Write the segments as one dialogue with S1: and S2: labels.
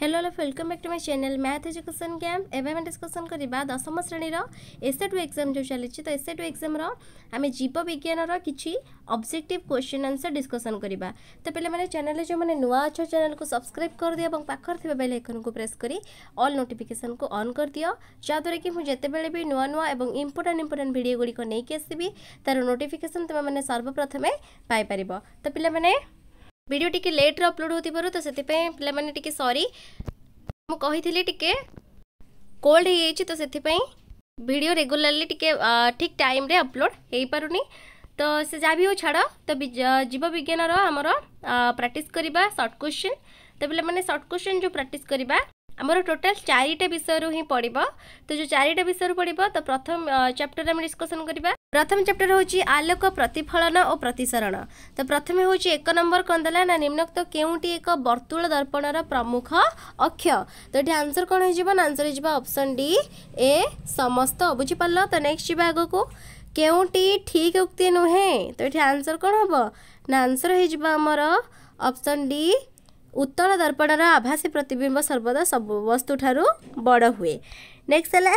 S1: hello hello welcome back to my channel math education camp एवं आम discussion करवा दशम श्रेणीर एसे टू एक्जाम जो चली तो एसे टू एक्जाम आम जीव विज्ञान किसी ऑब्जेक्टिव क्वेश्चन आंसर डिस्कसन करवा तो पे मैंने चैनल जो मैंने नुआ अच्छ चैनल को सब्सक्राइब कर दि और पाखर थी बेल आइकन को प्रेस कर अल नोटिफिकेसन को अन् कर दियो जहाद्वे कि मुझे भी नुआ नुआ और इम्पोर्टां इम्पोर्टां भिड गुड़िक नहीं आसबि तार नोटिकेसन तुम मैंने सर्वप्रथमें पाइपर तो पे ভিডিও টিকে লেট আপলোড হোতি পারু তো সেটি পই প্লে মানে টিকে সরি ম কই থলি টিকে কোল্ড হেই চি তো সেটি পই ভিডিও রেগুলারলি টিকে ঠিক টাইম রে আপলোড হেই পারু নি তো সে যাবি ও ছড় তো জীব বিজ্ঞানৰ আমৰ প্ৰ্যাকটিছ কৰিবা শর্ট কোশ্চেন তে মানে শর্ট কোশ্চেন যো প্ৰ্যাকটিছ কৰিবা ଆମର ଟୋଟାଲ୍ ଚାରିଟା ବିଷୟରୁ ହିଁ ପଡ଼ିବ ତ ଯେଉଁ ଚାରିଟା ବିଷୟରୁ ପଡ଼ିବ ତ ପ୍ରଥମ ଚାପ୍ଟର ଆମେ ଡିସ୍କସନ୍ କରିବା ପ୍ରଥମ ଚାପ୍ଟର ହେଉଛି ଆଲୋକ ପ୍ରତିଫଳନ ଓ ପ୍ରତିସରଣ ତ ପ୍ରଥମେ ହେଉଛି ଏକ ନମ୍ବର କ'ଣ ଦେଲା ନା ନିମ୍ନୋକ୍ତ କେଉଁଟି ଏକ ବର୍ତ୍ତୁଳ ଦର୍ପଣର ପ୍ରମୁଖ ଅକ୍ଷ ତ ଏଠି ଆନ୍ସର୍ କ'ଣ ହେଇଯିବ ନା ଆନ୍ସର୍ ହେଇଯିବ ଅପସନ୍ ଡି ଏ ସମସ୍ତ ବୁଝିପାରିଲ ତ ନେକ୍ସଟ ଯିବା ଆଗକୁ କେଉଁଟି ଠିକ୍ ଉକ୍ତି ନୁହେଁ ତ ଏଠି ଆନ୍ସର୍ କ'ଣ ହେବ ନା ଆନ୍ସର୍ ହେଇଯିବ ଆମର ଅପସନ୍ ଡି ଉତ୍ତଳ ଦର୍ପଣର ଆଭାସୀ ପ୍ରତିବିମ୍ବ ସର୍ବଦା ସବୁ ବସ୍ତୁଠାରୁ ବଡ଼ ହୁଏ ନେକ୍ସଟ ହେଲା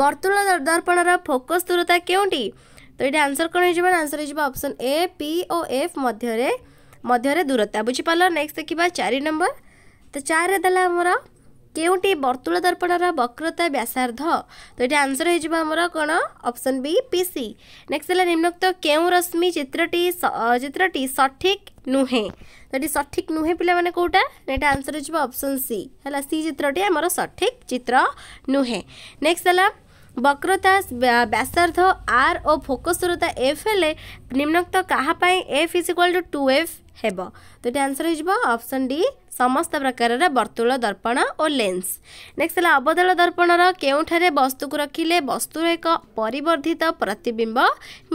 S1: ବର୍ତ୍ତୁଳ ଦର୍ପଣର ଫୋକସ୍ ଦୂରତା କେଉଁଠି ତ ଏଇଟା ଆନ୍ସର୍ କ'ଣ ହେଇଯିବ ଆନ୍ସର୍ ହେଇଯିବ option A P O F ମଧ୍ୟରେ ମଧ୍ୟରେ ଦୂରତା ବୁଝିପାରିଲ ନେକ୍ସଟ ଦେଖିବା ଚାରି ନମ୍ବର ତ ଚାରିରେ ଦେଲା ଆମର କେଉଁଟି ବର୍ତ୍ତୁଳ ଦର୍ପଣର ବକ୍ରତା ବ୍ୟାସାର୍ଦ୍ଧ ତ ଏଇଟା ଆନ୍ସର୍ ହେଇଯିବ ଆମର କ'ଣ option B P C next ହେଲା ନିମ୍ନୋକ୍ତ କେଉଁ ରଶ୍ମି ଚିତ୍ରଟି ଚିତ୍ରଟି ସଠିକ୍ ନୁହେଁ ତ ଏଠି ସଠିକ୍ ନୁହେଁ ପିଲାମାନେ କେଉଁଟା ଏଇଟା ଆନ୍ସର୍ ହେଇଯିବ ଅପସନ୍ ସି ହେଲା ସି ଚିତ୍ରଟି ଆମର ସଠିକ୍ ଚିତ୍ର ନୁହେଁ ନେକ୍ସଟ ହେଲା ବକ୍ରତା ବ୍ୟାସାର୍ଦ୍ଧ ଆର୍ ଓ ଫୋକସ୍ରତା ଏଫ୍ ହେଲେ ନିମ୍ନୋକ୍ତ କାହା ପାଇଁ F is equal to two F ହେବ ତ ଏଠି ଆନ୍ସର୍ ହେଇଯିବ ଅପସନ୍ ଡି ସମସ୍ତ ପ୍ରକାରର ବର୍ତ୍ତୁଳ ଦର୍ପଣ ଓ ଲେନ୍ସ ନେକ୍ସଟ ହେଲା ଅବଦଳ ଦର୍ପଣର କେଉଁଠାରେ ବସ୍ତୁକୁ ରଖିଲେ ବସ୍ତୁର ଏକ ପରିବର୍ଦ୍ଧିତ ପ୍ରତିବିମ୍ବ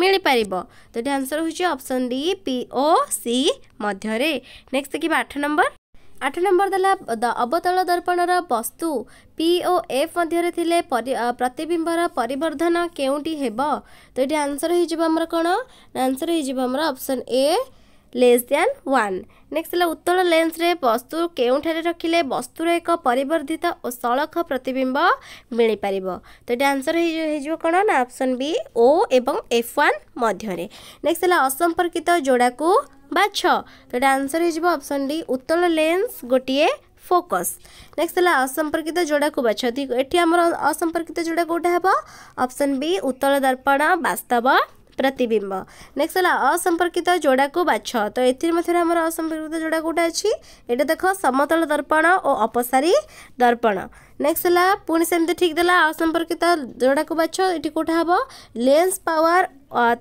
S1: ମିଳିପାରିବ ତ ଏଠି ଆନ୍ସର ହେଉଛି option D P O C ମଧ୍ୟରେ ନେକ୍ସଟ ଦେଖିବା ଆଠ ନମ୍ବର ଆଠ ନମ୍ବର ଦେଲା ଅବତଳ ଦର୍ପଣର ବସ୍ତୁ ପି ଓ ଏଫ୍ ମଧ୍ୟରେ ଥିଲେ ପ୍ରତିବିମ୍ବର ପରିବର୍ଦ୍ଧନ କେଉଁଠି ହେବ ତ ଏଠି ଆନ୍ସର ହେଇଯିବ ଆମର କ'ଣ ଆନ୍ସର ହେଇଯିବ ଆମର option A less than one next ହେଲା ଉତ୍ତଳ ଲେନ୍ସରେ ବସ୍ତୁ କେଉଁଠାରେ ରଖିଲେ ବସ୍ତୁର ଏକ ପରିବର୍ଦ୍ଧିତ ଓ ସଳଖ ପ୍ରତିବିମ୍ବ ମିଳିପାରିବ ତ ଏଇଟା ଆନ୍ସର ହେଇଯିବ କ'ଣ ନା ଅପସନ୍ ବି ଓ ଏବଂ ଏଫ୍ ୱାନ୍ ମଧ୍ୟରେ ନେକ୍ସଟ ହେଲା ଅସମ୍ପର୍କିତ ଯୋଡ଼ାକୁ বা ছ তো এটা আনসর হয়ে যাব অপশন ডি উত্তল লেন্স গোটিয়ে ফোকস নেক্সট হল অসম্পর্কিত যোড়াকু বাছ এটি আমার অসম্পর্কিত যোড়া কোটা হব অপশন বি উত্তল দর্পণ বাস্তব ପ୍ରତିବିମ୍ବ ନେକ୍ସଟ ହେଲା ଅସମ୍ପର୍କିତ ଯୋଡ଼ାକୁ ବାଛ ତ ଏଥିରେ ମଧ୍ୟରେ ଆମର ଅସମ୍ପର୍କିତ ଯୋଡ଼ା କେଉଁଟା ଅଛି ଏଇଟା ଦେଖ ସମତଳ ଦର୍ପଣ ଓ ଅପସାରୀ ଦର୍ପଣ ନେକ୍ସଟ ହେଲା ପୁଣି ସେମିତି ଠିକ୍ ଦେଲା ଅସମ୍ପର୍କିତ ଯୋଡ଼ାକୁ ବାଛ ଏଠି କେଉଁଟା ହେବ ଲେନ୍ସ ପାୱାର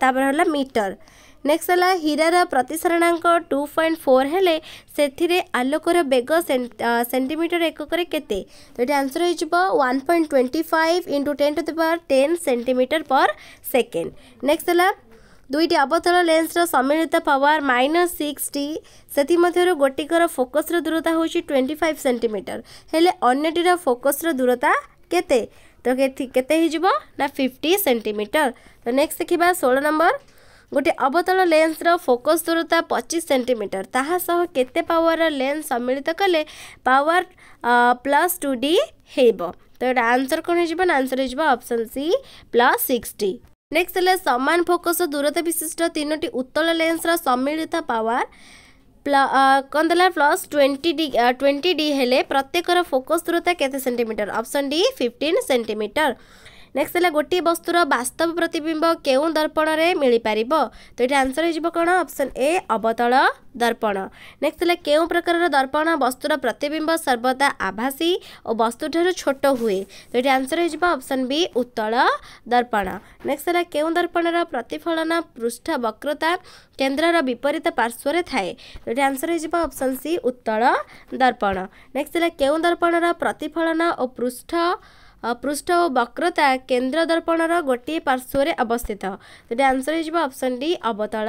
S1: ତାପରେ ହେଲା ମିଟର ନେକ୍ସଟ ହେଲା ହୀରାର ପ୍ରତିସରଣାଙ୍କ ଟୁ ପଏଣ୍ଟ ଫୋର୍ ହେଲେ ସେଥିରେ ଆଲୋକର ବେଗ ସେଣ୍ଟିମିଟର ଏକକରେ କେତେ ତ ଏଠି ଆନ୍ସର ହେଇଯିବ one point twenty five into ten to the power ten centimetre per second next ହେଲା ଦୁଇଟି ଅବତଳ ଲେନ୍ସର ସମ୍ମିଳିତ ପାୱାର ମାଇନସ୍ ସିକ୍ସ ଟି ସେଥିମଧ୍ୟରୁ ଗୋଟିକର ଫୋକସ୍ର ଦୂରତା ହେଉଛି ଟ୍ୱେଣ୍ଟି ଫାଇଭ୍ ସେଣ୍ଟିମିଟର ହେଲେ ଅନ୍ୟଟିର ଫୋକସ୍ର ଦୂରତା କେତେ ତ କେତେ ହେଇଯିବ ନା ଫିଫ୍ଟି ସେଣ୍ଟିମିଟର ତ ନେକ୍ସଟ ଦେଖିବା ଷୋହଳ ନମ୍ବର ଗୋଟିଏ ଅବତଳ ଲେନ୍ସର ଫୋକସ୍ ଦୂରତା ପଚିଶ ସେଣ୍ଟିମିଟର ତାହା ସହ କେତେ ପାୱାର ଲେନ୍ସ ସମ୍ମିଳିତ କଲେ ପାୱାର ପ୍ଲସ୍ ଟୁ ଡି ହେବ ତ ଏଇଟା ଆନ୍ସର୍ କ'ଣ ହେଇଯିବ ନା ଆନ୍ସର୍ ହେଇଯିବ option C plus sixty next ହେଲା ସମାନ ଫୋକସ୍ ଦୂରତା ବିଶିଷ୍ଟ ତିନୋଟି ଉତ୍ତଳ ଲେନ୍ସର ସମ୍ମିଳିତ ପାୱାର କ'ଣ ଦେଲା plus twenty D twenty D ହେଲେ ପ୍ରତ୍ୟେକର ଫୋକସ୍ ଦୂରତା କେତେ centimetre option D fifteen centimetre next ହେଲା ଗୋଟିଏ ବସ୍ତୁର ବାସ୍ତବ ପ୍ରତିବିମ୍ବ କେଉଁ ଦର୍ପଣରେ ମିଳିପାରିବ ତ ଏଇଠି ଆନ୍ସର ହେଇଯିବ କ'ଣ ଅପସନ୍ ଏ ଅବତଳ ଦର୍ପଣ ନେକ୍ସଟ ହେଲା କେଉଁ ପ୍ରକାରର ଦର୍ପଣ ବସ୍ତୁର ପ୍ରତିବିମ୍ବ ସର୍ବଦା ଆଭାସୀ ଓ ବସ୍ତୁଠାରୁ ଛୋଟ ହୁଏ ତ ଏଇଠି ଆନ୍ସର ହେଇଯିବ ଅପସନ୍ ବି ଉତ୍ତଳ ଦର୍ପଣ ନେକ୍ସଟ ହେଲା କେଉଁ ଦର୍ପଣର ପ୍ରତିଫଳନ ପୃଷ୍ଠ ବକ୍ରତା କେନ୍ଦ୍ରର ବିପରୀତ ପାର୍ଶ୍ୱରେ ଥାଏ ତ ଏଠି ଆନ୍ସର ହେଇଯିବ ଅପସନ୍ ସି ଉତ୍ତଳ ଦର୍ପଣ ନେକ୍ସଟ ହେଲା କେଉଁ ଦର୍ପଣର ପ୍ରତିଫଳନ ଓ ପୃଷ୍ଠ पृष्ठ और वक्रता केन्द्र दर्पण रोटे पार्श्वें अवस्थित आंसर होप्शन डी अवतल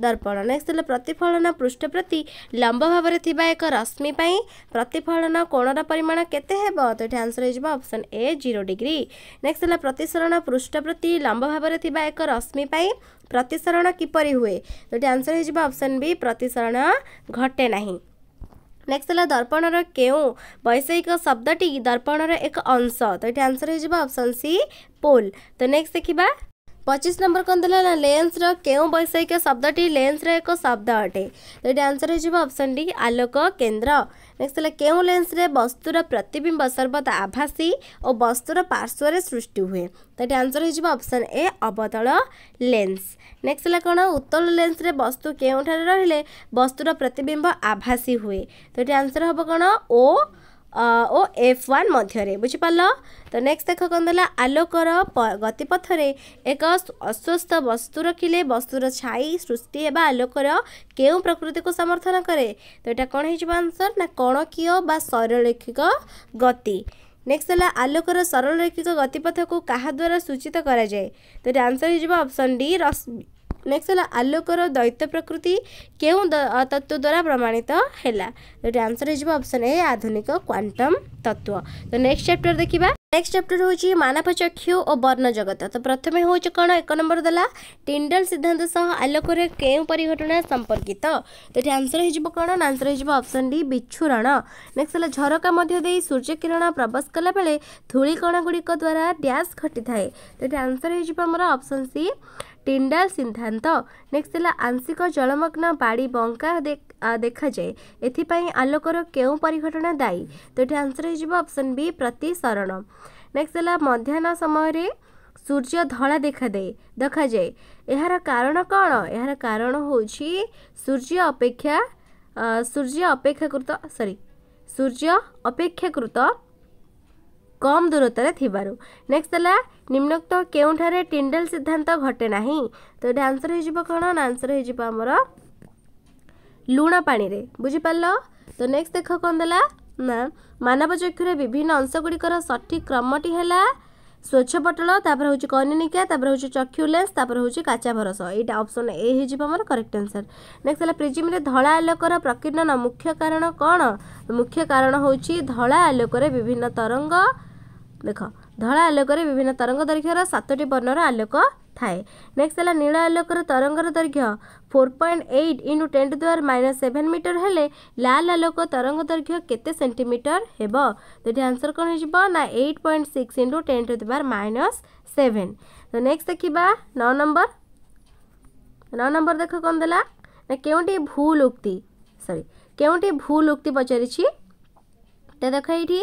S1: दर्पण नेक्स्ट है प्रतिफलन पृष्ठ प्रति लंब भाव में एक रश्मिपी प्रतिफलन कोणर परिमाण के answer option A zero degree next है प्रतिसरण पृष्ठ प्रति लंब भाव में एक रश्मिपी प्रतिसरण किपरी हुए तो आंसर होप्शन बी प्रतिसरण घटे नहीं नेक्स्ट है दर्पण के वैषयिक शब्दी दर्पण एक अंश तो ये आंसर होप्शन सी पोल तो नेक्स्ट देखा ପଚିଶ ନମ୍ବର କ'ଣ ଥିଲା ନା ଲେନ୍ସର କେଉଁ ବୈଷୟିକ ଶବ୍ଦଟି ଲେନ୍ସର ଏକ ଶବ୍ଦ ଅଟେ ତ ଏଇଠି ଆନ୍ସର ହେଇଯିବ ଅପସନ୍ ଡି ଆଲୋକ କେନ୍ଦ୍ର ନେକ୍ସଟ ହେଲା କେଉଁ ଲେନ୍ସରେ ବସ୍ତୁର ପ୍ରତିବିମ୍ବ ସର୍ବଦା ଆଭାସୀ ଓ ବସ୍ତୁର ପାର୍ଶ୍ୱରେ ସୃଷ୍ଟି ହୁଏ ତ ଏଠି ଆନ୍ସର ହେଇଯିବ ଅପସନ୍ ଏ ଅବତଳ ଲେନ୍ସ ନେକ୍ସଟ ହେଲା କ'ଣ ଉତ୍ତଳ ଲେନ୍ସରେ ବସ୍ତୁ କେଉଁଠାରେ ରହିଲେ ବସ୍ତୁର ପ୍ରତିବିମ୍ବ ଆଭାସୀ ହୁଏ ତ ଏଠି ଆନ୍ସର ହେବ କ'ଣ ଓ ଓ ଏଫ୍ ୱାନ୍ ମଧ୍ୟରେ ବୁଝିପାରିଲ ତ ନେକ୍ସଟ ଦେଖ କ'ଣ ଦେଲା ଆଲୋକର ଗତିପଥରେ ଏକ ଅସ୍ୱସ୍ଥ ବସ୍ତୁ ରଖିଲେ ବସ୍ତୁର ଛାଇ ସୃଷ୍ଟି ହେବା ଆଲୋକର କେଉଁ ପ୍ରକୃତିକୁ ସମର୍ଥନ କରେ ତ ଏଇଟା କ'ଣ ହେଇଯିବ ଆନ୍ସର୍ ନା କଣକୀୟ ବା ସରଳୈଖିକ ଗତି ନେକ୍ସଟ ହେଲା ଆଲୋକର ସରଳରେଖିକ ଗତିପଥକୁ କାହା ଦ୍ୱାରା ସୂଚିତ କରାଯାଏ ତ ଏଇଟା ଆନ୍ସର୍ ହେଇଯିବ ଅପସନ୍ ଡି ରଶ୍ମି ନେକ୍ସଟ ହେଲା ଆଲୋକର ଦୈତ୍ୟ ପ୍ରକୃତି କେଉଁ ତତ୍ତ୍ୱ ଦ୍ୱାରା ପ୍ରମାଣିତ ହେଲା ଯେଉଁଠି ଆନ୍ସର ହେଇଯିବ ଅପସନ୍ ଏ ଆଧୁନିକ କ୍ୱାଣ୍ଟମ୍ ତତ୍ତ୍ୱ ତ ନେକ୍ସଟ ଚାପ୍ଟର ଦେଖିବା ନେକ୍ସଟ ଚାପ୍ଟର ହେଉଛି ମାନବ ଚକ୍ଷୁ ଓ ବର୍ଣ୍ଣ ଜଗତ ତ ପ୍ରଥମେ ହେଉଛି କ'ଣ ଏକ ନମ୍ବର ଦେଲା ଟିଣ୍ଡଲ ସିଦ୍ଧାନ୍ତ ସହ ଆଲୋକରେ କେଉଁ ପରିଘଟଣା ସମ୍ପର୍କିତ ତ ଏଠି ଆନ୍ସର ହେଇଯିବ କ'ଣ ନା ଆନ୍ସର ହେଇଯିବ ଅପସନ୍ ଡି ବିଛୁରଣ ନେକ୍ସଟ ହେଲା ଝରକା ମଧ୍ୟ ଦେଇ ସୂର୍ଯ୍ୟକିରଣ ପ୍ରବେଶ କଲାବେଳେ ଧୂଳିକଣାଗୁଡ଼ିକ ଦ୍ୱାରା ଡ୍ୟାସ୍ ଘଟିଥାଏ ତ ଏଠି ଆନ୍ସର ହେଇଯିବ ଆମର ଅପସନ୍ ସି ଟିଣ୍ଡାଲ ସିଦ୍ଧାନ୍ତ ନେକ୍ସଟ ହେଲା ଆଂଶିକ ଜଳମଗ୍ନ ବାଡ଼ି ବଙ୍କା ଦେଖାଯାଏ ଏଥିପାଇଁ ଆଲୋକର କେଉଁ ପରିଘଟଣା ଦାୟୀ ତ ଏଠି ଆନ୍ସର ହେଇଯିବ ଅପସନ୍ ବି ପ୍ରତିସରଣ ନେକ୍ସଟ ହେଲା ମଧ୍ୟାହ୍ନ ସମୟରେ ସୂର୍ଯ୍ୟ ଧଳା ଦେଖାଯାଏ ଦେଖାଯାଏ ଏହାର କାରଣ କ'ଣ ଏହାର କାରଣ ହେଉଛି ସୂର୍ଯ୍ୟ ଅପେକ୍ଷା ସୂର୍ଯ୍ୟ ଅପେକ୍ଷାକୃତ ସରି ସୂର୍ଯ୍ୟ ଅପେକ୍ଷାକୃତ কম দূরত্বরে থিবারু নেক্সট হল নিম্নোক্ত কেউঠারে টিন্ডেল সিদ্ধান্ত ঘটে না তো এটা আনসর হয়ে যাব কোণ না আনসর হয়ে যাব আমার লুণ পাণিরে বুঝিপারল তো নেক্সট দেখ কম দেলা না মানব চক্ষুরে বিভিন্ন অংশগুড়িকর সঠিক ক্রমটি হেলা স্বচ্ছ পটল তাপরে হচ্ছে কর্ণনিকা তাপরে হচ্ছে চক্ষু লেন্স তাপরে হচ্ছে কাঁচা ভরস এইটা অপশন এ হয়ে আমার করেক্ট আনসর নেক্সট হল প্রিজিমে ধলা আলোকর প্রকীর্ণন মুখ্য কারণ কোণ মুখ্য কারণ হচ্ছে ধলা আলোকরে বিভিন্ন তরঙ্গ ଦେଖ ଧଳା ଆଲୋକରେ ବିଭିନ୍ନ ତରଙ୍ଗ ଦୈର୍ଘ୍ୟର ସାତଟି ବର୍ଣ୍ଣର ଆଲୋକ ଥାଏ ନେକ୍ସଟ ହେଲା ନୀଳ ଆଲୋକର ତରଙ୍ଗର ଦୈର୍ଘ୍ୟ four point eight into ten to ଦ୍ୱାର ମାଇନସ୍ ସେଭେନ୍ ମିଟର ହେଲେ ଲାଲ ଆଲୋକ ତରଙ୍ଗ ଦୈର୍ଘ୍ୟ କେତେ ସେଣ୍ଟିମିଟର ହେବ ତ ଏଠି ଆନ୍ସର କ'ଣ ହେଇଯିବ ନା eight point six into ten to ଦ୍ୱାର ମାଇନସ୍ ସେଭେନ୍ ତ ନେକ୍ସଟ ଦେଖିବା ନଅ ନମ୍ବର ନଅ ନମ୍ବର ଦେଖ କ'ଣ ଦେଲା ନା କେଉଁଠି ଭୁଲ ଉକ୍ତି ସରି କେଉଁଠି ଭୁଲ ଉକ୍ତି ପଚାରିଛି ତ ଦେଖ ଏଇଠି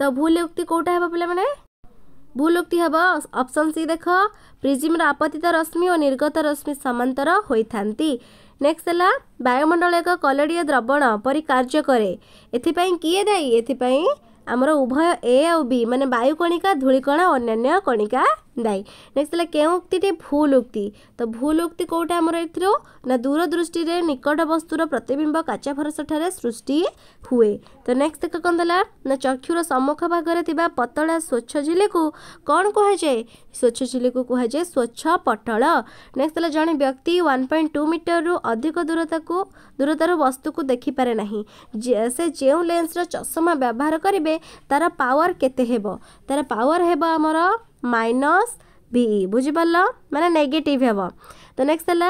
S1: ତ ଭୁଲ ଉକ୍ତି କେଉଁଟା ହେବ ପିଲାମାନେ ଭୁଲ ଉକ୍ତି ହେବ ଅପସନ୍ ସି ଦେଖ ପ୍ରିଜିମ୍ର ଆପତ୍ତିତ ରଶ୍ମି ଓ ନିର୍ଗତ ରଶ୍ମି ସମାନ୍ତର ହୋଇଥାନ୍ତି ନେକ୍ସଟ ହେଲା ବାୟୁମଣ୍ଡଳ ଏକ କଲଡ଼ୀୟ ଦ୍ରବଣ ପରି କାର୍ଯ୍ୟ କରେ ଏଥିପାଇଁ କିଏ ଦାୟୀ ଏଥିପାଇଁ ଆମର ଉଭୟ ଏ ଆଉ ବି ମାନେ ବାୟୁ କଣିକା ଧୂଳିକଣା ଅନ୍ୟାନ୍ୟ କଣିକା দেয় ନେକ୍ସଟ ହେଲା କେଉଁ ଉକ୍ତିଟି ଭୁଲ ଉକ୍ତି ତ ଭୁଲ ଉକ୍ତି କେଉଁଟା ଆମର ଏଥିରୁ ନା ଦୂରଦୃଷ୍ଟିରେ ନିକଟ ବସ୍ତୁର ପ୍ରତିବିମ୍ବ କାଚ ଫରସଠାରେ ସୃଷ୍ଟି ହୁଏ ତ ନେକ୍ସଟ ଦେଖ କ'ଣ ଦେଲା ନା ଚକ୍ଷୁର ସମ୍ମୁଖ ଭାଗରେ ଥିବା ପତଳା ସ୍ୱଚ୍ଛ ଝିଲିକୁ କ'ଣ କୁହାଯାଏ ସ୍ୱଚ୍ଛ ଝିଲିକୁ କୁହାଯାଏ ସ୍ୱଚ୍ଛ ପଟଳ ନେକ୍ସଟ ହେଲା ଜଣେ ବ୍ୟକ୍ତି ୱାନ୍ ପଏଣ୍ଟ ଟୁ ମିଟରରୁ ଅଧିକ ଦୂରତାକୁ ଦୂରତାରୁ ବସ୍ତୁକୁ ଦେଖିପାରେ ନାହିଁ ସେ ଯେଉଁ ଲେନ୍ସର ଚଷମା ବ୍ୟବହାର କରିବେ ତା'ର ପାୱାର କେତେ ହେବ ତା'ର ପାୱାର ହେବ ଆମର মাইনস ভিই e, বুঝিপার মানে নেগেটিভ হব তো নেক্সট হল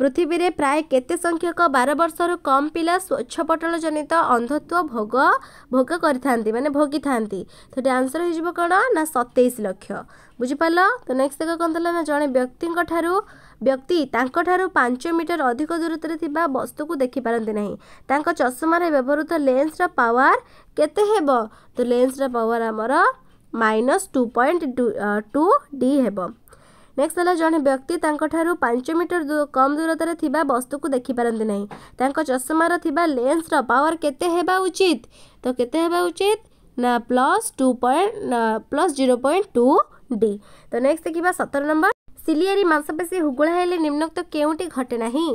S1: পৃথিবীরে প্রায় কেতে সংখ্যক বার বর্ষর কম পিলা স্বচ্ছপটলজনিত অন্ধত্ব ভোগ ভোগ করে থাকে মানে ভোগি থাকে তো এটা আনসর হয়ে যাব কোণ না সতেইশ লক্ষ বুঝিপার তো নেক্সট দেখ কম না জনে ব্যক্তি ব্যক্তি তাঁর পাঁচ মিটর অধিক দূরত্বরে থাকা বস্তুক দেখিপারতি না তাঁর চশমার ব্যবহৃত লেন্সর পাওয়ার কেতে হব তো লেন্সর পাওয়ার আমার minus two point two D ହେବ ନେକ୍ସଟ ହେଲା ଜଣେ ବ୍ୟକ୍ତି ତାଙ୍କଠାରୁ ପାଞ୍ଚ ମିଟର କମ୍ ଦୂରତାରେ ଥିବା ବସ୍ତୁକୁ ଦେଖିପାରନ୍ତି ନାହିଁ ତାଙ୍କ ଚଷମାର ଥିବା ଲେନ୍ସର ପାୱାର କେତେ ହେବା ଉଚିତ ତ କେତେ ହେବା ଉଚିତ ନା plus two point plus zero point two D ତ ନେକ୍ସଟ ଦେଖିବା ସତର ନମ୍ବର ସିଲିଆରି ମାଂସପେଶୀ ହୁଗୁଳା ହେଲେ ନିମ୍ନୋକ୍ତ କେଉଁଟି ଘଟେ ନାହିଁ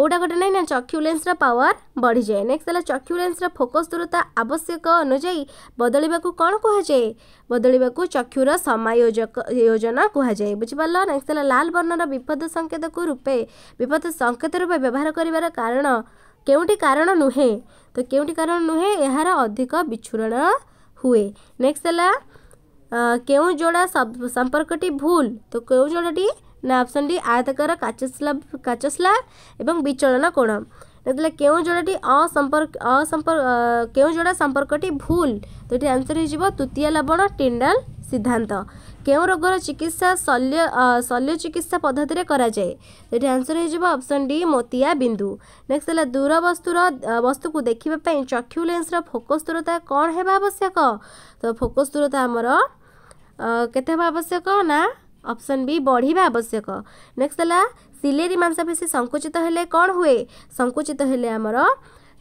S1: କେଉଁଟା ଗୋଟେ ନାହିଁ ନା ଚକ୍ଷୁ ଲେନ୍ସର ପାୱାର ବଢ଼ିଯାଏ ନେକ୍ସଟ ହେଲା ଚକ୍ଷୁ ଲେନ୍ସର ଫୋକସ୍ ଦୂରତା ଆବଶ୍ୟକ ଅନୁଯାୟୀ ବଦଳିବାକୁ କ'ଣ କୁହାଯାଏ ବଦଳିବାକୁ ଚକ୍ଷୁର ସମାୟୋଜକ ଯୋଜନା କୁହାଯାଏ ବୁଝିପାରିଲ ନେକ୍ସଟ ହେଲା ଲାଲ ବର୍ଣ୍ଣର ବିପଦ ସଂକେତକୁ ରୂପେ ବିପଦ ସଂକେତ ରୂପେ ବ୍ୟବହାର କରିବାର କାରଣ କେଉଁଟି କାରଣ ନୁହେଁ ତ କେଉଁଟି କାରଣ ନୁହେଁ ଏହାର ଅଧିକ ବିଚ୍ଛୁରଣ ହୁଏ ନେକ୍ସଟ ହେଲା କେଉଁ ଯୋଡ଼ା ସମ୍ପର୍କଟି ଭୁଲ ତ କେଉଁ ଯୋଡ଼ାଟି ନା ଅପସନ୍ ଡି ଆୟତାକାର କାଚସ୍ଲା କାଚସ୍ଲା ଏବଂ ବିଚଳନ କୋଣ ନଥିଲା କେଉଁ ଯୋଡ଼ାଟି ଅସମ୍ପର୍କ ଅସମ୍ପର୍କ କେଉଁ ଯୋଡ଼ା ସମ୍ପର୍କଟି ଭୁଲ ତ ଏଠି ଆନ୍ସର ହେଇଯିବ ତୃତୀୟ ଲବଣ ଟିଣ୍ଡାଲ ସିଦ୍ଧାନ୍ତ କେଉଁ ରୋଗର ଚିକିତ୍ସା ଶଲ୍ୟ ଶଲ୍ୟ ଚିକିତ୍ସା ପଦ୍ଧତିରେ କରାଯାଏ ଏଠି ଆନ୍ସର୍ ହେଇଯିବ ଅପସନ୍ ଡି ମୋତିଆ ବିନ୍ଦୁ ନେକ୍ସଟ ହେଲା ଦୂର ବସ୍ତୁର ବସ୍ତୁକୁ ଦେଖିବା ପାଇଁ ଚକ୍ଷୁ ଲେନ୍ସର ଫୋକସ୍ ଦୂରତା କ'ଣ ହେବା ଆବଶ୍ୟକ ତ ଫୋକସ୍ ଦୂରତା ଆମର କେତେ ହେବା ଆବଶ୍ୟକ ନା ଅପସନ୍ ବି ବଢ଼ିବା ଆବଶ୍ୟକ ନେକ୍ସଟ ହେଲା ସିଲେରି ମାଂସପେଶୀ ସଙ୍କୁଚିତ ହେଲେ କ'ଣ ହୁଏ ସଙ୍କୁଚିତ ହେଲେ ଆମର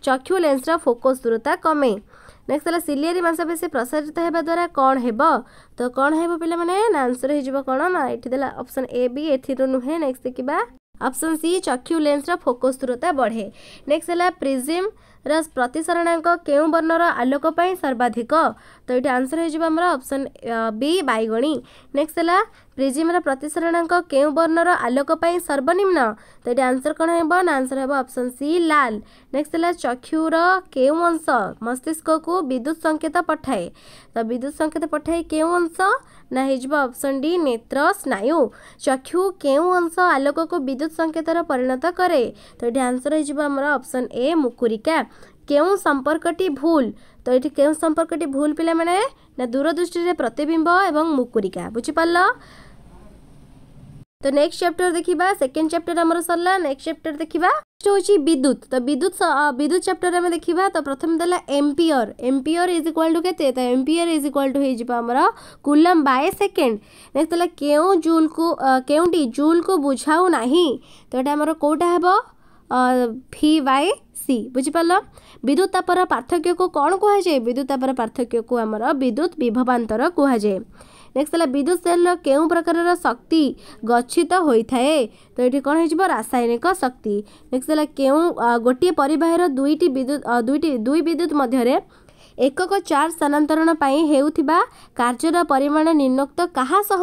S1: ଚକ୍ଷୁ ଲେନ୍ସର ଫୋକସ୍ ଦୂରତା କମେ ନେକ୍ସଟ ହେଲା ସିଲିଆରି ମାଂସପେଶୀ ପ୍ରସାରିତ ହେବା ଦ୍ୱାରା କ'ଣ ହେବ ତ କ'ଣ ହେବ ପିଲାମାନେ ନା ଆନ୍ସର ହେଇଯିବ କ'ଣ ନା ଏଠି ଦେଲା ଅପସନ୍ ଏ ବି ଏଥିରୁ ନୁହେଁ ନେକ୍ସଟ ଦେଖିବା ଅପସନ୍ ସି ଚକ୍ଷୁ ଲେନ୍ସର ଫୋକସ୍ ଦୂରତା ବଢ଼େ ନେକ୍ସଟ ହେଲା ପ୍ରିଜିମ୍ର ପ୍ରତିସରଣାଙ୍କ କେଉଁ ବର୍ଣ୍ଣର ଆଲୋକ ପାଇଁ ସର୍ବାଧିକ ତ ଏଇଠି ଆନ୍ସର ହେଇଯିବ ଆମର ଅପସନ୍ ବି ବାଇଗଣୀ ନେକ୍ସଟ ହେଲା प्रिजिम र प्रतिसरक केही बर्ण र आलोप्रै सर्वनिम्न त आन्सर हे अप्सन सी लाल नेक्सट होला चक्षुर केही अंश मस्तिष्क विद्युत संकेत पठाए त विद्युत संकेत पठाए केही अंश नै अप्सन डी नेत्र स्नायु चक्षु केही अंश को विद्युत संकेत र परिणत के त आन्सर हुन्छ अब अप्सन ए मुकुरका केही सम्पर्क भुल त केही सम्पर्क भुल पूरदि प्रतिबिम्ब ए मुकुरका बुझि पार तो नेक्स्ट चैप्टर देखा सेकेंड चैप्टर आम सरला नेक्स्ट चैप्टर देखा हूँ विद्युत तो विद्युत विद्युत चैप्टर आम देखा तो प्रथम देला ampere ampere is equal to के एम्पियर इज इक्वाल टू होमर कुलम बाय सेकेंड नेक्स्ट है क्यों जूल को क्योंटी जूल को बुझाऊ ना तो ये आम कौटा हे भि वाय सी बुझिपाल विद्युत तापर पार्थक्य को कौन कहुए विद्युत तापर पार्थक्य को आम विद्युत विभवांतर कहुए ନେକ୍ସଟ ହେଲା ବିଦ୍ୟୁତ ସେଲ୍ର କେଉଁ ପ୍ରକାରର ଶକ୍ତି ଗଚ୍ଛିତ ହୋଇଥାଏ ତ ଏଠି କ'ଣ ହେଇଯିବ ରାସାୟନିକ ଶକ୍ତି ନେକ୍ସଟ ହେଲା କେଉଁ ଗୋଟିଏ ପରିବାହର ଦୁଇଟି ବିଦ୍ୟୁତ ଦୁଇଟି ଦୁଇ ବିଦ୍ୟୁତ ମଧ୍ୟରେ ଏକକ ଚାର୍ଜ ସ୍ଥାନାନ୍ତରଣ ପାଇଁ ହେଉଥିବା କାର୍ଯ୍ୟର ପରିମାଣ ନିମ୍ନକ୍ତ କାହା ସହ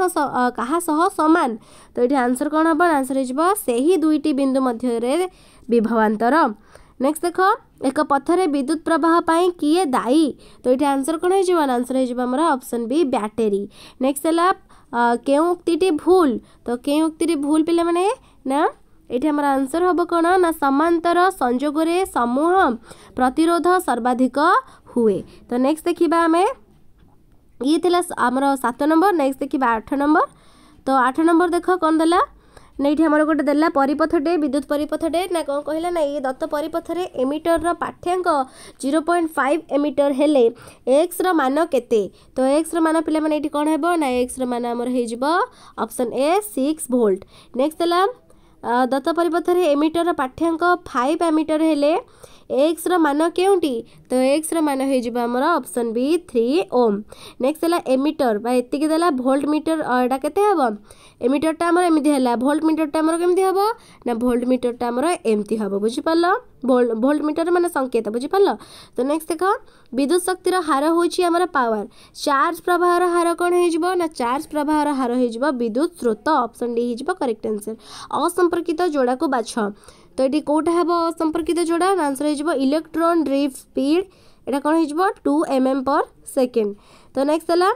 S1: କାହା ସହ ସମାନ ତ ଏଠି ଆନ୍ସର୍ କ'ଣ ହେବ ଆନ୍ସର୍ ହେଇଯିବ ସେହି ଦୁଇଟି ବିନ୍ଦୁ ମଧ୍ୟରେ ବିଭବାନ୍ତର नेक्स्ट देख एक पथर विद्युत प्रवाह पर किए दायी तो ये आंसर कौन हो आंसर होमर अप्सन बी बैटेरी नेक्स्ट है उक्ति भूल तो क्यों उक्ति भूल पे ना ये आम आंसर हम कौन ना समांतर संजोग समूह प्रतिरोध सर्वाधिक हुए तो नेक्स्ट देखा आम ये आमर सात नंबर नेक्स्ट देखा आठ नंबर तो आठ नंबर देख कौन देला ନା ଏଇଠି ଆମର ଗୋଟେ ଦେଲା ପରିପଥଟେ ବିଦ୍ୟୁତ ପରିପଥଟେ ନା କ'ଣ କହିଲା ନା ଏ ଦତ୍ତ ପରିପଥରେ ଏମିଟରର ପାଠ୍ୟାଙ୍କ ଜିରୋ ପଏଣ୍ଟ ଫାଇଭ୍ ଏମିଟର ହେଲେ ଏକ୍ସର ମାନ କେତେ ତ ଏକ୍ସର ମାନ ପିଲାମାନେ ଏଇଠି କ'ଣ ହେବ ନା ଏକ୍ସର ମାନ ଆମର ହେଇଯିବ option A six volt next ହେଲା ଦତ୍ତ ପରିପଥରେ ଏମିଟରର ପାଠ୍ୟାଙ୍କ ଫାଇଭ୍ ଏମିଟର ହେଲେ ଏକ୍ସର ମାନ କେଉଁଠି ତ ଏକ୍ସର ମାନ ହେଇଯିବ ଆମର option B three ohm next ହେଲା ଏମିଟର ବା ଏତିକି ଦେଲା ଭୋଲ୍ଟ ମିଟର ଏଇଟା କେତେ ହେବ ଏମିଟରଟା ଆମର ଏମିତି ହେଲା ଭୋଲ୍ଟ ମିଟରଟା ଆମର କେମିତି ହେବ ନା ଭୋଲ୍ଟ ମିଟରଟା ଆମର ଏମିତି ହେବ ବୁଝିପାରିଲ ଭୋଲ୍ଟ ମିଟର ମାନେ ସଙ୍କେତ ବୁଝିପାରିଲ ତ ନେକ୍ସଟ ଦେଖ ବିଦ୍ୟୁତ ଶକ୍ତିର ହାର ହେଉଛି ଆମର ପାୱାର ଚାର୍ଜ ପ୍ରବାହର ହାର କ'ଣ ହେଇଯିବ ନା ଚାର୍ଜ ପ୍ରବାହର ହାର ହେଇଯିବ ବିଦ୍ୟୁତ ସ୍ରୋତ ଅପସନ୍ ଡି ହେଇଯିବ କରେକ୍ଟ ଆନ୍ସର ଅସମ୍ପର୍କିତ ଯୋଡ଼ାକୁ ବାଛ तो ये कौटा हम संपर्कित जोड़ा आंसर हो इलेक्ट्रॉन ड्रिफ्ट स्पीड यहाँ कौन हो two M M per second तो नेक्स्ट है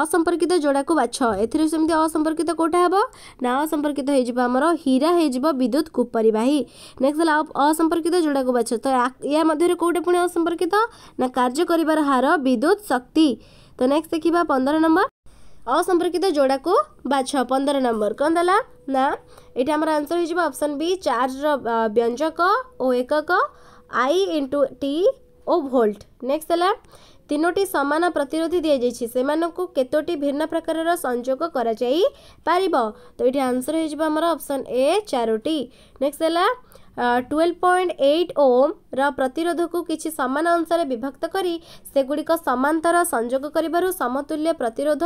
S1: असंपर्कित जोड़ा को बाछ एम असंपर्कित कौटा हम ना असंपर्कित होमर हीरा हो विद्युत कुपरवाही नेक्स्ट है असंपर्कित जोड़ा को बाछ तो या मध्य कौटे पुणी असंपर्कित ना कार्य कर हार विद्युत शक्ति तो नेक्स्ट देखा पंद्रह नंबर ଅସମ୍ପର୍କିତ ଯୋଡ଼ାକୁ ବାଛ ପନ୍ଦର ନମ୍ବର କ'ଣ ଦେଲା ନା ଏଇଠି ଆମର ଆନ୍ସର୍ ହେଇଯିବ ଅପସନ୍ ବି ଚାର୍ଜର ବ୍ୟଞ୍ଜକ ଓ ଏକକ ଆଇ ଇଣ୍ଟୁ ଟି ଓ ଭୋଲ୍ଟ ନେକ୍ସଟ ହେଲା ତିନୋଟି ସମାନ ପ୍ରତିରୋଧୀ ଦିଆଯାଇଛି ସେମାନଙ୍କୁ କେତୋଟି ଭିନ୍ନ ପ୍ରକାରର ସଂଯୋଗ କରାଯାଇପାରିବ ତ ଏଇଠି ଆନ୍ସର୍ ହେଇଯିବ ଆମର ଅପସନ୍ ଏ ଚାରୋଟି ନେକ୍ସଟ ହେଲା ଟୁଏଲଭ ପଏଣ୍ଟ ଏଇଟ୍ ଓମ୍ର ପ୍ରତିରୋଧକୁ କିଛି ସମାନ ଅଂଶରେ ବିଭକ୍ତ କରି ସେଗୁଡ଼ିକ ସମାନ୍ତର ସଂଯୋଗ କରିବାରୁ ସମତୁଲ୍ୟ ପ୍ରତିରୋଧ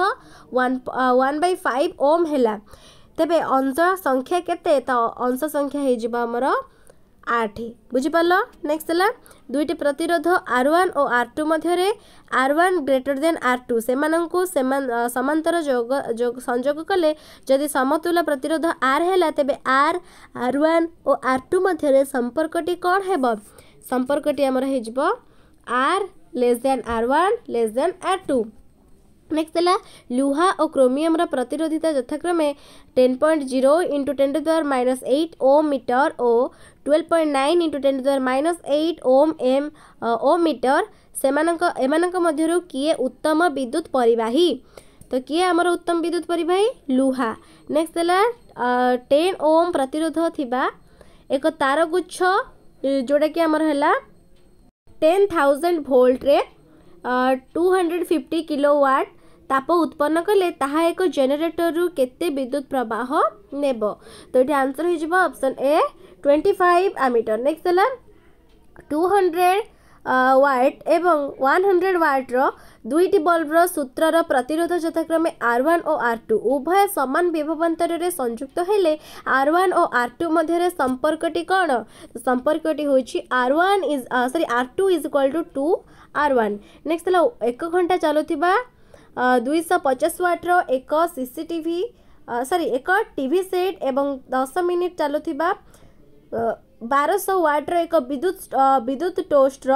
S1: one one by five ohm ହେଲା ତେବେ ଅଂଶ ସଂଖ୍ୟା କେତେ ତ ଅଂଶ ସଂଖ୍ୟା ହେଇଯିବ ଆମର আঠ বুঝিপারল নেক্সট হল দুইটি প্রতিরোধ আর ওয়ান ও আর টু মধ্যে R one greater than R two সে সমান্তর যোগ সংযোগ কলে যদি সমতুল প্রতিরোধ আর হেলা তেবে আর আর ওয়ান ও আর টু মধ্যে সম্পর্কটি কণ হব সম্পর্কটি আমার হয়ে R less than R one less than R two next है लुहा और क्रोमियम प्रतिरोधिता यथाक्रमे ten point zero into ten to द्वार minus eight ohm meter oh 12.9 into 10 to the minus 8 ohm m uh, uh, ohm meter সেমানক এমানক মধ্যরু কিয়ে উত্তম বিদ্যুৎ পরিবাহী তো কিয়ে আমার উত্তম বিদ্যুৎ পরিবাহী লুহা নেক্সট হলা 10 ওম প্রতিরোধ থিবা এক তারগুচ্ছ যোটা কি আমার হলা 10000 ভোল্ট রে 250 কিলোওয়াট ତାପ ଉତ୍ପନ୍ନ କଲେ ତାହା ଏକ ଜେନେରେଟରରୁ କେତେ ବିଦ୍ୟୁତ ପ୍ରବାହ ନେବ ତ ଏଠି ଆନ୍ସର ହେଇଯିବ option A twenty five ammeter next ହେଲା ଟୁ ହଣ୍ଡ୍ରେଡ଼ ୱାଟ୍ ଏବଂ ୱାନ୍ ହଣ୍ଡ୍ରେଡ଼ ୱାଟ୍ର ଦୁଇଟି ବଲ୍ବର ସୂତ୍ରର ପ୍ରତିରୋଧ ଯଥାକ୍ରମେ ଆର୍ ୱାନ୍ ଓ ଆର୍ ଟୁ ଉଭୟ ସମାନ ବିଭବାନ୍ତରରେ ସଂଯୁକ୍ତ ହେଲେ ଆର୍ ୱାନ୍ ଓ ଆର୍ ଟୁ ମଧ୍ୟରେ ସମ୍ପର୍କଟି କ'ଣ ସମ୍ପର୍କଟି ହେଉଛି R one is sorry R two is equal to two R one next ହେଲା ଏକ ଘଣ୍ଟା ଚାଲୁଥିବା ଦୁଇଶହ ପଚାଶ ୱାଟ୍ର ଏକ ସିସିଟିଭି ସରି ଏକ ଟିଭି ସେଟ୍ ଏବଂ ଦଶ ମିନିଟ୍ ଚାଲୁଥିବା ବାରଶହ ୱାଟ୍ର ଏକ ବିଦ୍ୟୁତ ବିଦ୍ୟୁତ ଟୋଷ୍ଟର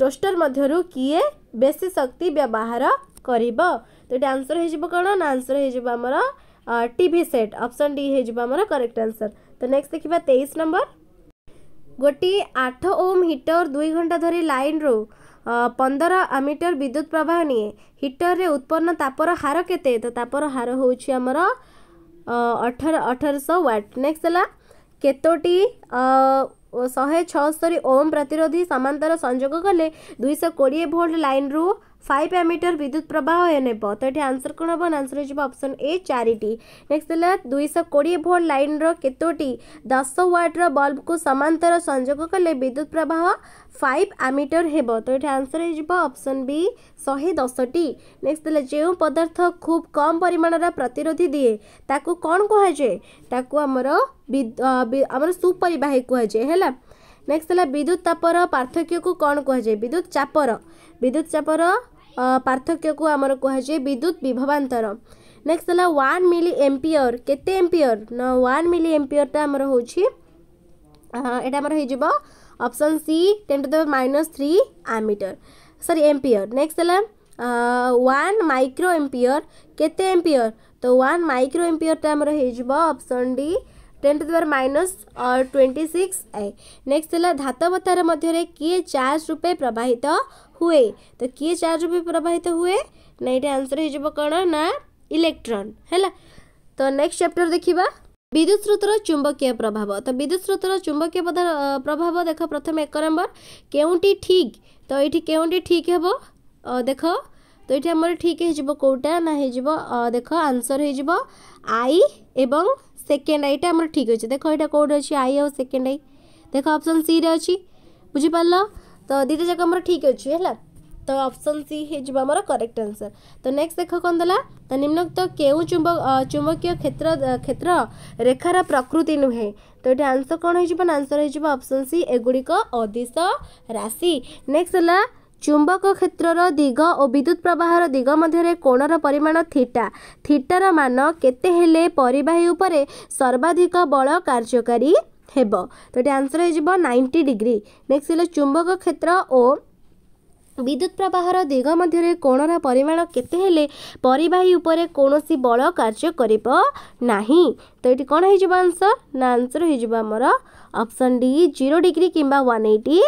S1: ଟୋଷ୍ଟର ମଧ୍ୟରୁ କିଏ ବେଶୀ ଶକ୍ତି ବ୍ୟବହାର କରିବ ତ ଏଇଟା ଆନ୍ସର ହେଇଯିବ କ'ଣ ନା ଆନ୍ସର ହେଇଯିବ ଆମର ଟିଭି ସେଟ୍ ଅପସନ୍ ଡି ହେଇଯିବ ଆମର କରେକ୍ଟ ଆନ୍ସର ତ ନେକ୍ସଟ ଦେଖିବା ତେଇଶ ନମ୍ବର ଗୋଟିଏ ଆଠ ଓମ୍ ହିଟର ଦୁଇ ଘଣ୍ଟା ଧରି ଲାଇନ୍ରୁ ପନ୍ଦର ଆମିଟର ବିଦ୍ୟୁତ ପ୍ରବାହ ନିଏ ହିଟରରେ ଉତ୍ପନ୍ନ ତାପର ହାର କେତେ ତ ତାପର ହାର ହେଉଛି ଆମର ଅଠର ଅଠରଶହ ୱାଟ ନେକ୍ସଟ ହେଲା କେତୋଟି ଶହେ ଛଅସ୍ତରୀ ଓମ୍ ପ୍ରତିରୋଧୀ ସମାନ୍ତର ସଂଯୋଗ କଲେ ଦୁଇଶହ କୋଡ଼ିଏ ଭୋଲ୍ଟ ଲାଇନ୍ରୁ फाइव एमिटर विद्युत प्रवाह नेब तो ये आंसर कौन हम आंसर होप्शन ए चारिटी नेक्स्ट है दुईश कोड़े भोल्ट लाइन रतोटी दस व्वाट्र बल्ब को सामांतर संजोग कले विद्युत प्रवाह फाइव आमिटर हेब तो ये आंसर होप्सन बी शहे दस टी नेक्स्ट है जो पदार्थ खूब कम परिमाण प्रतिरोधी दिए ताको कौन कहुए ताकू आमर आमर सुपरिवाही कहुए है नेक्स्ट है विद्युत तापर पार्थक्य को कौन कहुए विद्युत चापर विद्युत चापर ପାର୍ଥକ୍ୟକୁ ଆମର କୁହାଯାଏ ବିଦ୍ୟୁତ ବିଭବାନ୍ତର ନେକ୍ସଟ୍ ହେଲା ୱାନ୍ ମିଲି ଏମ୍ପିୟର କେତେ ଏମ୍ପିୟର ନା ୱାନ୍ ମିଲି ଏମ୍ପିୟରଟା ଆମର ହେଉଛି ଏଇଟା ଆମର ହେଇଯିବ option C ten to the minus three ammeter sorry ampere next ହେଲା ୱାନ୍ ମାଇକ୍ରୋ ଏମ୍ପିୟର କେତେ ଏମ୍ପିୟର ତ ୱାନ୍ ମାଇକ୍ରୋ ଏମ୍ପିୟରଟା ଆମର ହେଇଯିବ ଅପସନ୍ ଡି টেন টু দেওয়ার মাইনস টোয়েন্টি সিক্স আই নেক্সট হল ধাতবতার মধ্যে কিয়ে চার্জ রূপে প্রবাহিত হুয়ে তো কিয়ে চার্জ রূপে প্রবাহিত হুয়ে না এটা আনসর হয়ে যাব কোণ না ইলেকট্রন হ্যাঁ তো নেক্সট চ্যাপ্টর দেখিবা বিদ্যুৎ স্রোতর চুম্বকীয় প্রভাব তো বিদ্যুৎ স্রোতর চুম্বকীয় প্রভাব দেখ প্রথমে এক নম্বর কেউটি ঠিক তো এটি কেউটি ঠিক হব দেখ তো এটি আমার ঠিক হয়ে কোটা না হয়ে দেখ আনসর হয়ে আই এবং सेकेंड आईटा आम ठीक अच्छे देख ये कौटे अच्छे आई आउ सेकेंड आई देख अप्सन सी रे अच्छी बुझिपार तो दुटा जाक आम ठीक अच्छे है तो ऑप्शन सी हो करेक्ट आंसर तो नेक्स्ट देख कौन देला तो निम्नोक्त तो क्यों चुंबक चुंबकीय क्षेत्र क्षेत्र रेखार प्रकृति नुहे तो ये आंसर कौन हो आंसर होप्शन सी एगुड़िक अदिश राशि नेक्स्ट है ଚୁମ୍ବକ କ୍ଷେତ୍ରର ଦିଗ ଓ ବିଦ୍ୟୁତ୍ ପ୍ରବାହର ଦିଗ ମଧ୍ୟରେ କୋଣର ପରିମାଣ ଥିଟା ଥିଟାର ମାନ କେତେ ହେଲେ ପରିବାହୀ ଉପରେ ସର୍ବାଧିକ ବଳ କାର୍ଯ୍ୟକାରୀ ହେବ ତ ଏଠି ଆନ୍ସର ହେଇଯିବ ନାଇଣ୍ଟି ଡିଗ୍ରୀ ନେକ୍ସଟ ହେଲେ ଚୁମ୍ବକ କ୍ଷେତ୍ର ଓ ବିଦ୍ୟୁତ୍ ପ୍ରବାହର ଦିଗ ମଧ୍ୟରେ କୋଣର ପରିମାଣ କେତେ ହେଲେ ପରିବାହୀ ଉପରେ କୌଣସି ବଳ କାର୍ଯ୍ୟ କରିବ ନାହିଁ ତ ଏଠି କ'ଣ ହେଇଯିବ ଆନ୍ସର ନା ଆନ୍ସର ହେଇଯିବ ଆମର অপশন ডি 0 ডিগ্রি কিংবা 180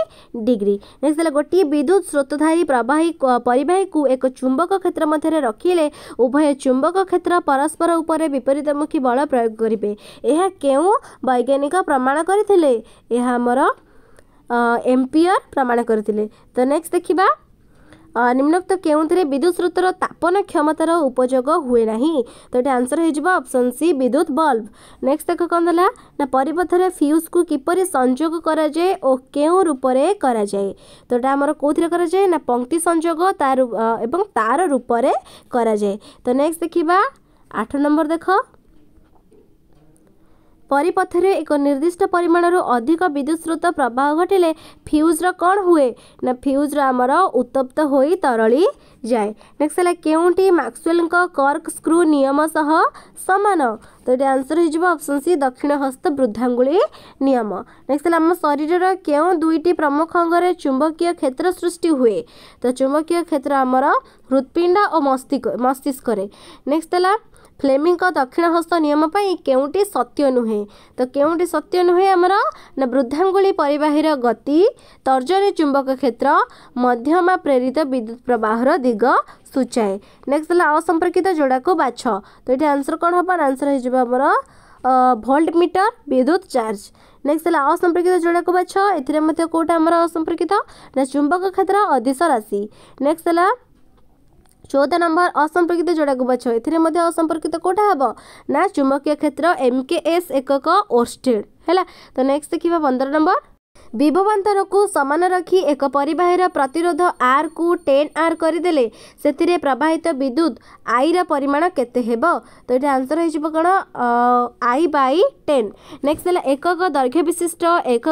S1: ডিগ্রি নেক্সট লাগটি বিদ্যুৎ স্রোত ধারী প্রবাহী পরিবাহী কো এক চুম্বক ক্ষেত্র মধ্যে রাখিলে উভয় চুম্বক ক্ষেত্র পরস্পর উপরে বিপরীতমুখী বল প্রয়োগ করিবে ইহা কেউ বৈজ্ঞানিক প্রমাণ করি থিলে ইহা মোর এম্পিয়ার প্রমাণ করি থিলে তো নেক্সট দেখিবা ନିମ୍ନୋକ୍ତ କେଉଁଥିରେ ବିଦ୍ୟୁତ୍ ସ୍ରୋତର ତାପନ କ୍ଷମତାର ଉପଯୋଗ ହୁଏ ନାହିଁ ତ ଏଇଟା ଆନ୍ସର୍ ହେଇଯିବ ଅପସନ୍ ସି ବିଦ୍ୟୁତ୍ ବଲ୍ବ ନେକ୍ସଟ ଦେଖ କ'ଣ ଦେଲା ନା ପରିପଥରେ ଫ୍ୟୁଜ୍କୁ କିପରି ସଂଯୋଗ କରାଯାଏ ଓ କେଉଁ ରୂପରେ କରାଯାଏ ତ ଏଇଟା ଆମର କେଉଁଥିରେ କରାଯାଏ ନା ପଙ୍କ୍ତି ସଂଯୋଗ ତାର ଏବଂ ତାର ରୂପରେ କରାଯାଏ ତ ନେକ୍ସଟ ଦେଖିବା ଆଠ ନମ୍ବର ଦେଖ ପରିପଥରେ ଏକ ନିର୍ଦ୍ଦିଷ୍ଟ ପରିମାଣରୁ ଅଧିକ ବିଦ୍ୟୁତ ସ୍ରୋତ ପ୍ରବାହ ଘଟିଲେ ଫ୍ୟୁଜ୍ର କ'ଣ ହୁଏ ନା ଫ୍ୟୁଜ୍ର ଆମର ଉତ୍ତପ୍ତ ହୋଇ ତରଳି ଯାଏ ନେକ୍ସଟ ହେଲା କେଉଁଟି ମାକ୍ସୱେଲଙ୍କ କର୍କ ସ୍କ୍ରୁ ନିୟମ ସହ ସମାନ ତ ଏଠି ଆନ୍ସର ହେଇଯିବ ଅପସନ୍ ସି ଦକ୍ଷିଣ ହସ୍ତ ବୃଦ୍ଧାଙ୍ଗୁଳି ନିୟମ ନେକ୍ସଟ ହେଲା ଆମ ଶରୀରର କେଉଁ ଦୁଇଟି ପ୍ରମୁଖ ଅଙ୍ଗରେ ଚୁମ୍ବକୀୟ କ୍ଷେତ୍ର ସୃଷ୍ଟି ହୁଏ ତ ଚୁମ୍ବକୀୟ କ୍ଷେତ୍ର ଆମର ହୃତ୍ପିଣ୍ଡ ଓ ମସ୍ତିଷ୍କ ମସ୍ତିଷ୍କରେ ନେକ୍ସଟ ହେଲା फ्लेमिंग दक्षिण हस्त नियम के सत्य नुहे तो केउंटी सत्य नुहे आमर ना वृद्धांगु पर गति तर्जनी चुंबक क्षेत्र मध्यम प्रेरित विद्युत प्रवाहर दिग सूचाए नेक्स्ट है असंपर्कित जोड़ा को बाछ तो ये आंसर कौन हम आंसर हो भोल्ट मीटर विद्युत चार्ज नेक्स्ट है असंपर्कित जोड़ा को बाछ ए कौटा असंपर्कित ना चुंबक क्षेत्र अदिश राशि नेक्स्ट है चौदह नंबर असंपर्कित जोड़ा को बाछ एसंपर्कित कौटा हे ना चुम्बकीय क्षेत्र एम के एस एकक ओस्टेड है तो नेक्स्ट देखिए पंद्रह नंबर बीभवांतर को सामान रखी एक परिवाहर प्रतिरोध आर को टेन आर करदे से प्रवाहित विद्युत आई रिमाण के तो ये आंसर हो कौन आई बै टेन नेक्स्ट है एकक दैर्घ्य विशिष्ट एक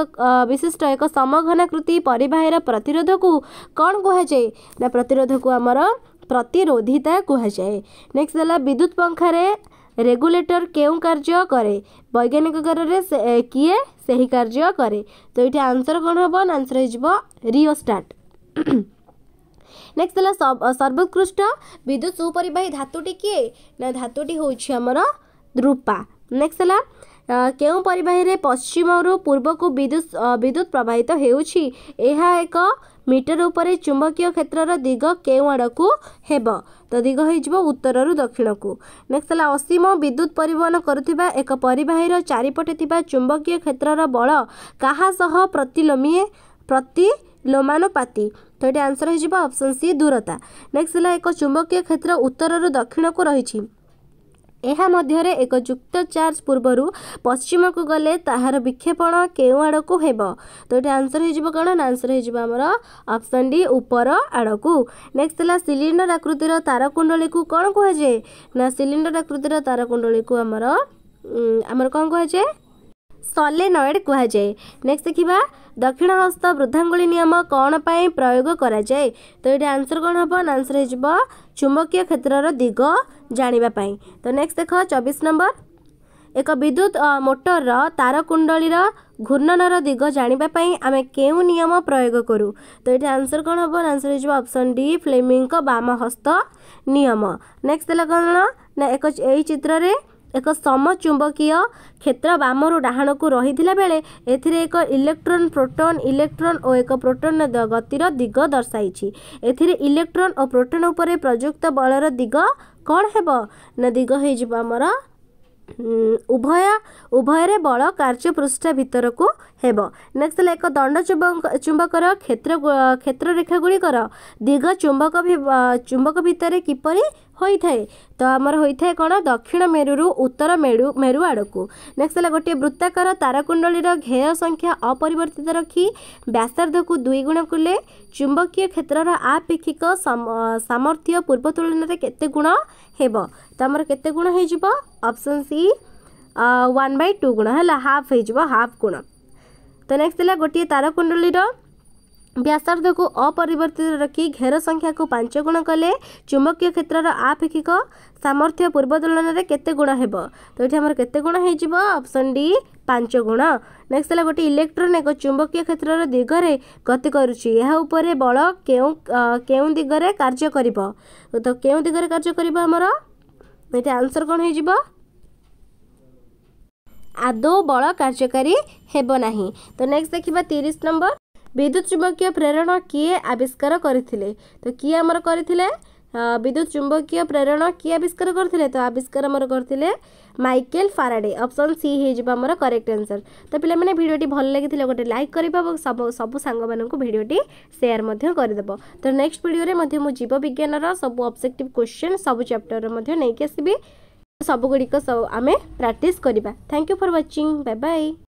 S1: विशिष्ट एक समघनाकृति परिवाहर प्रतिरोध को कौन कह जाए ना प्रतिरोध को आमर ପ୍ରତିରୋଧିତା କୁହାଯାଏ ନେକ୍ସଟ ହେଲା ବିଦ୍ୟୁତ ପଙ୍ଖାରେ ରେଗୁଲେଟର କେଉଁ କାର୍ଯ୍ୟ କରେ ବୈଜ୍ଞାନିକ କାରରେ କିଏ ସେହି କାର୍ଯ୍ୟ କରେ ତ ଏଇଠି ଆନ୍ସର କ'ଣ ହେବ ନା ଆନ୍ସର ହେଇଯିବ ରିଓଷ୍ଟାଟ୍ ନେକ୍ସଟ ହେଲା ସର୍ବୋତ୍କୃଷ୍ଟ ବିଦ୍ୟୁତ ସୁପରିବାହୀ ଧାତୁଟି କିଏ ନା ଧାତୁଟି ହେଉଛି ଆମର ରୂପା ନେକ୍ସଟ ହେଲା केही पश्चिम और पूर्व को विद्युत विद्युत प्रवाहित एहा एक मीटर उप चुम्बकीय क्षेत्र र दिग केडको उत्तर तिग दक्षिण को नेक्सट होला असीम विद्युत परिवहन करथिबा एक परिवाह चारिपटे तिबा चुम्बकीय क्षेत्र र बल काोमिए प्रति लोमा तन्सर है अप्सन सि दूरता नेक्सट होला एक चुम्बकीय क्षेत्र उत्तर और उत्तरहरू दक्षिणको रहि ଏହା ମଧ୍ୟରେ ଏକ ଯୁକ୍ତ ଚାର୍ଜ ପୂର୍ବରୁ ପଶ୍ଚିମକୁ ଗଲେ ତାହାର ବିକ୍ଷେପଣ କେଉଁ ଆଡ଼କୁ ହେବ ତ ଏଇଠି ଆନ୍ସର ହେଇଯିବ କ'ଣ ନା ଆନ୍ସର ହେଇଯିବ ଆମର ଅପସନ୍ ଡି ଉପର ଆଡ଼କୁ ନେକ୍ସଟ ହେଲା ସିଲିଣ୍ଡର ଆକୃତିର ତାରକୁଣ୍ଡଳୀକୁ କ'ଣ କୁହାଯାଏ ନା ସିଲିଣ୍ଡର ଆକୃତିର ତାରକୁଣ୍ଡଳୀକୁ ଆମର ଆମର କ'ଣ କୁହାଯାଏ ସଲେନଏଡ୍ କୁହାଯାଏ ନେକ୍ସଟ ଦେଖିବା ଦକ୍ଷିଣ ହସ୍ତ ବୃଦ୍ଧାଙ୍ଗୁଳି ନିୟମ କ'ଣ ପାଇଁ ପ୍ରୟୋଗ କରାଯାଏ ତ ଏଇଟା ଆନ୍ସର କ'ଣ ହେବ ନା ଆନ୍ସର ହେଇଯିବ ଚୁମ୍ବକୀୟ କ୍ଷେତ୍ରର ଦିଗ ଜାଣିବା ପାଇଁ ତ ନେକ୍ସଟ ଦେଖ ଚବିଶ ନମ୍ବର ଏକ ବିଦ୍ୟୁତ୍ ମୋଟରର ତାରକୁଣ୍ଡଳୀର ଘୂର୍ଣ୍ଣନର ଦିଗ ଜାଣିବା ପାଇଁ ଆମେ କେଉଁ ନିୟମ ପ୍ରୟୋଗ କରୁ ତ ଏଠି ଆନ୍ସର କ'ଣ ହେବ ଆନ୍ସର ହେଇଯିବ ଅପସନ୍ ଡି ଫ୍ଲେମିଙ୍କ ବାମ ହସ୍ତ ନିୟମ ନେକ୍ସଟ ହେଲା କ'ଣ ନା ଏକ ଏହି ଚିତ୍ରରେ ଏକ ସମଚୁମ୍ବକୀୟ କ୍ଷେତ୍ର ବାମରୁ ଡାହାଣକୁ ରହିଥିଲା ବେଳେ ଏଥିରେ ଏକ ଇଲେକ୍ଟ୍ରନ୍ ପ୍ରୋଟନ୍ ଇଲେକ୍ଟ୍ରନ୍ ଓ ଏକ ପ୍ରୋଟନ୍ ଗତିର ଦିଗ ଦର୍ଶାଇଛି ଏଥିରେ ଇଲେକ୍ଟ୍ରନ୍ ଓ ପ୍ରୋଟନ୍ ଉପରେ ପ୍ରଯୁକ୍ତ ବଳର ଦିଗ କ'ଣ ହେବ ନା ଦିଗ ହେଇଯିବ ଆମର ଉଭୟ ଉଭୟରେ ବଳ କାର୍ଯ୍ୟପୃଷ୍ଠ ଭିତରକୁ ହେବ ନେକ୍ସଟ ହେଲା ଏକ ଦଣ୍ଡ ଚୁମ୍ବ ଚୁମ୍ବକର କ୍ଷେତ୍ର କ୍ଷେତ୍ରରେଖା ଗୁଡ଼ିକର ଦୀର୍ଘ ଚୁମ୍ବକ ଚୁମ୍ବକ ଭିତରେ କିପରି ହୋଇଥାଏ ତ ଆମର ହୋଇଥାଏ କ'ଣ ଦକ୍ଷିଣ ମେରୁରୁ ଉତ୍ତର ମେରୁ ମେରୁ ଆଡ଼କୁ ନେକ୍ସଟ ହେଲା ଗୋଟିଏ ବୃତ୍ତାକାର ତାରାକୁଣ୍ଡଳୀର ଘେୟ ସଂଖ୍ୟା ଅପରିବର୍ତ୍ତିତ ରଖି ବ୍ୟାସାର୍ଦ୍ଧକୁ ଦୁଇ ଗୁଣ କଲେ ଚୁମ୍ବକୀୟ କ୍ଷେତ୍ରର ଆପେକ୍ଷିକ ସାମର୍ଥ୍ୟ ପୂର୍ବ ତୁଳନାରେ କେତେ ଗୁଣ ହେବ ତ ଆମର କେତେ ଗୁଣ ହେଇଯିବ option C one by two ଗୁଣ ହେଲା ହାଫ୍ ହେଇଯିବ ହାଫ୍ ଗୁଣ ତ ନେକ୍ସଟ ହେଲା ଗୋଟିଏ ତାରକୁଣ୍ଡଳୀର ବ୍ୟାସାର୍ଦ୍ଧକୁ ଅପରିବର୍ତ୍ତିତ ରଖି ଘେର ସଂଖ୍ୟାକୁ ପାଞ୍ଚ ଗୁଣ କଲେ ଚୁମ୍ବକୀୟ କ୍ଷେତ୍ରର ଆପେକ୍ଷିକ ସାମର୍ଥ୍ୟ ପୂର୍ବ ତୁଳନାରେ କେତେ ଗୁଣ ହେବ ତ ଏଠି ଆମର କେତେ ଗୁଣ ହେଇଯିବ ଅପସନ୍ ଡି ପାଞ୍ଚ ଗୁଣ ନେକ୍ସଟ ହେଲା ଗୋଟିଏ ଇଲେକ୍ଟ୍ରୋନ୍ ଏକ ଚୁମ୍ବକୀୟ କ୍ଷେତ୍ରର ଦିଗରେ ଗତି କରୁଛି ଏହା ଉପରେ ବଳ କେଉଁ କେଉଁ ଦିଗରେ କାର୍ଯ୍ୟ କରିବ ତ କେଉଁ ଦିଗରେ କାର୍ଯ୍ୟ କରିବ ଆମର ଏଠି ଆନ୍ସର କ'ଣ ହେଇଯିବ ଆଦୌ ବଳ କାର୍ଯ୍ୟକାରୀ ହେବ ନାହିଁ ତ ନେକ୍ସଟ୍ ଦେଖିବା ତିରିଶ ନମ୍ବର ବିଦ୍ୟୁତ ଚୁମ୍ବକୀୟ ପ୍ରେରଣ କିଏ ଆବିଷ୍କାର କରିଥିଲେ ତ କିଏ ଆମର କରିଥିଲେ ବିଦ୍ୟୁତ ଚୁମ୍ବକୀୟ ପ୍ରେରଣ କିଏ ଆବିଷ୍କାର କରିଥିଲେ ତ ଆବିଷ୍କାର ଆମର କରିଥିଲେ ମାଇକେଲ ଫାରାଡ଼େ ଅପସନ୍ ସି ହେଇଯିବ ଆମର କରେକ୍ଟ ଆନ୍ସର୍ ତ ପିଲାମାନେ ଭିଡ଼ିଓଟି ଭଲ ଲାଗିଥିଲେ ଗୋଟେ ଲାଇକ୍ କରିବ ଏବଂ ସବୁ ସବୁ ସାଙ୍ଗମାନଙ୍କୁ ଭିଡ଼ିଓଟି ସେୟାର ମଧ୍ୟ କରିଦେବ ତ ନେକ୍ସଟ ଭିଡ଼ିଓରେ ମଧ୍ୟ ମୁଁ ଜୀବ ବିଜ୍ଞାନର ସବୁ ଅବଜେକ୍ଟିଭ କ୍ୱେଶ୍ଚନ୍ ସବୁ ଚାପ୍ଟରର ମଧ୍ୟ ନେଇକି ଆସିବି ସବୁଗୁଡ଼ିକ ସବୁ ଆମେ ପ୍ରାକ୍ଟିସ୍ କରିବା thank you for watching bye bye